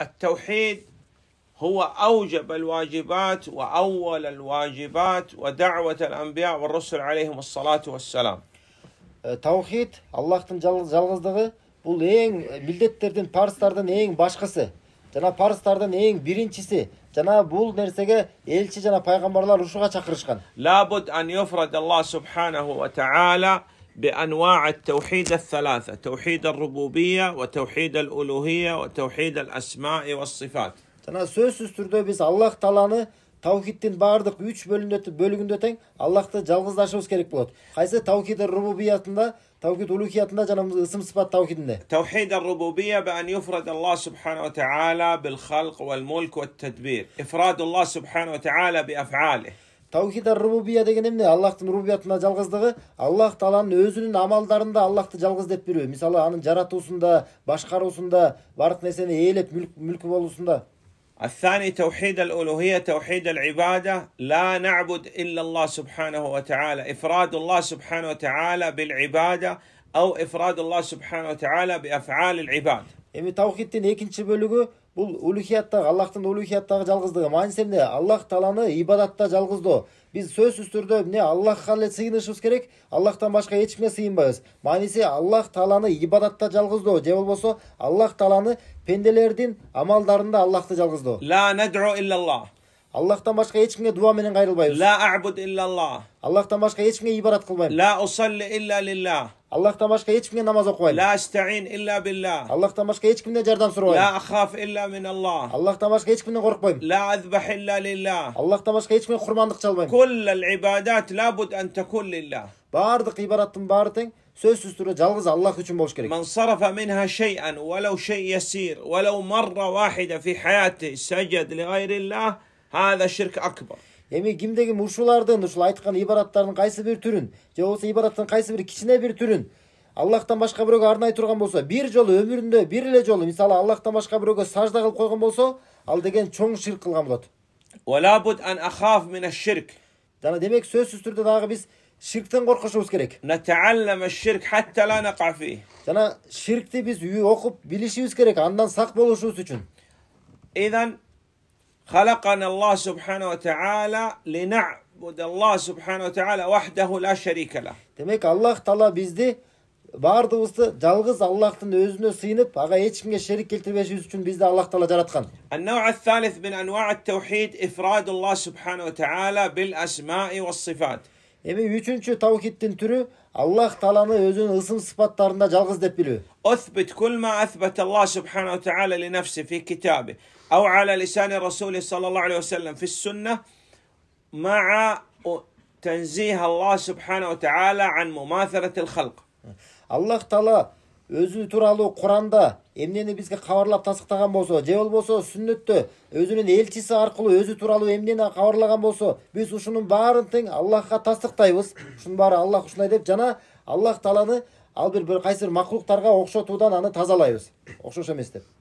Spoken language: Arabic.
التوحيد هو أوجب الواجبات وأول الواجبات ودعوة الأنبياء والرسل عليهم الصلاة والسلام Таухид Аллахтың жалғыздығы бұл ең милдеттердің парыздардың ең башқысы жана парыздардың ең биринчиси жана бул нерсеге элчи жана пайгамбарлар ушуга чакырышкан лабуд ан юфрад аллах субханаху ва тааля بانواع التوحيد الثلاثه توحيد الربوبيه وتوحيد الالوهيه وتوحيد الاسماء والصفات жана сөзсүз түрдө биз аллах тааланы таухиддин баардык үч бөлүгүндө тең аллахты жалгыздашыбыз керек болот кайсы таухид рубубиятында توحيد ألوهيتنا جنا اسم صفات توحيدنا توحيد الربوبية بأن يفرد الله سبحانه وتعالى بالخلق والملك والتدبير إفراد الله سبحانه وتعالى بأفعاله таухид рубубия деген эмне аллахтын рубубиятына жалгыздыгы аллах тааланын өзүнүн амалдарында аллахты жалгыз деп берүү мисалы анын жаратуусунда башкаруусунда баардык нерсени ээлеп мүлкү болуусунда الثاني توحيد الألوهية توحيد العبادة لا نعبد إلا الله سبحانه وتعالى إفراد الله سبحانه وتعالى بالعبادة أو إفراد الله سبحانه وتعالى بأفعال العباد эми таухидтин экинчи бөлүгү бул улухияттагы аллахтын улухияттагы жалгыздыгы мааниси эмне аллах тааланы ибадатта жалгыздоо биз сөзсүз түрдө эмне аллахка эле сыйынышыбыз керек аллахтан башка эч кимге сыйынбайбыз мааниси аллах тааланы ибадатта жалгыздоо же болбосо аллах тааланы пенделердин амалдарында аллахты жалгыздоо ла надру иллаллах аллахтан башка эч кимге дуа менен кайрылбайбыз ла абуд иллаллах аллахтан башка эч кимге ибадат кылбайм ла усалли илля лиллах Allah'tan başka hiç kimden namaz okumayın. La esta'in illa billah. Allah'tan başka hiç kimden yardım sormayın. La akhaf illa min Allah. Allah'tan başka hiç kimden korkmayın. La azbah illa lillah. Allah'tan başka hiç kimden kurbanlık çalmayın. Kullal ibadat labud en tekun lillah. Bardık ibadattın barı teң сөзсүз түрде жалгыз Аллах үчүн болуш керек. Man sarafa minha şey'en velau şey yasir velau marra wahida fi hayati sajad li gayrillah hada şirk akbar. эми кимдеген ушулардын ушул айткан ибараттардын кайсы бир түрүн же болбосо ибараттын кайсы бир кичине бир түрүн аллахтан башка бирөөгө арнай турган болсо бир жолу өмүрүндө бир эле жолу мисалы аллахтан башка бирөөгө сажда кылып койгон болсо ал деген чоң ширк кылган болот жана демек сөзсүз түрдө дагы биз ширктен коркушубуз керек жана ширкти биз окуп билишибиз керек андан сак болушубуз үчүн خلقنا الله سبحانه وتعالى لنعبد الله سبحانه وتعالى وحده لا شريك له demek Allah Teala bizde bardığımızda yalnız Allah'tan özüne sığınıp ağa hiç kimse şerik keltirmesi için bizde Allah Teala yaratkan النوع الثالث من انواع التوحيد افراد الله سبحانه وتعالى بالاسماء والصفات эми үчүнчү тавхиддин түрү аллах тааланы өзүнүн ысым сыпаттарында жалгыз деп билүү ма асбат Аллах субхана ва тааля ли нафси фи китаби ау ала лисани расули саллаллаху алейхи ва саллям фи сунна مع تنزيه الله سبحانه وتعالى عن مماثلة الخلق الله تعالى өзү тууралуу куранда эмнени бізге кабарлап тастыктаган болсо же болбосо сүннөттө өзүнүн элчиси арқылы өзі тууралуу эмнени кабарлаган болсо биз ушунун баарын тең аллахка тастыктайбыз ушунун баары аллах ушундай деп жана аллах таланы ал бир кайсы бир макулуктарга окшотуудан аны тазалайбыз окшош эмес деп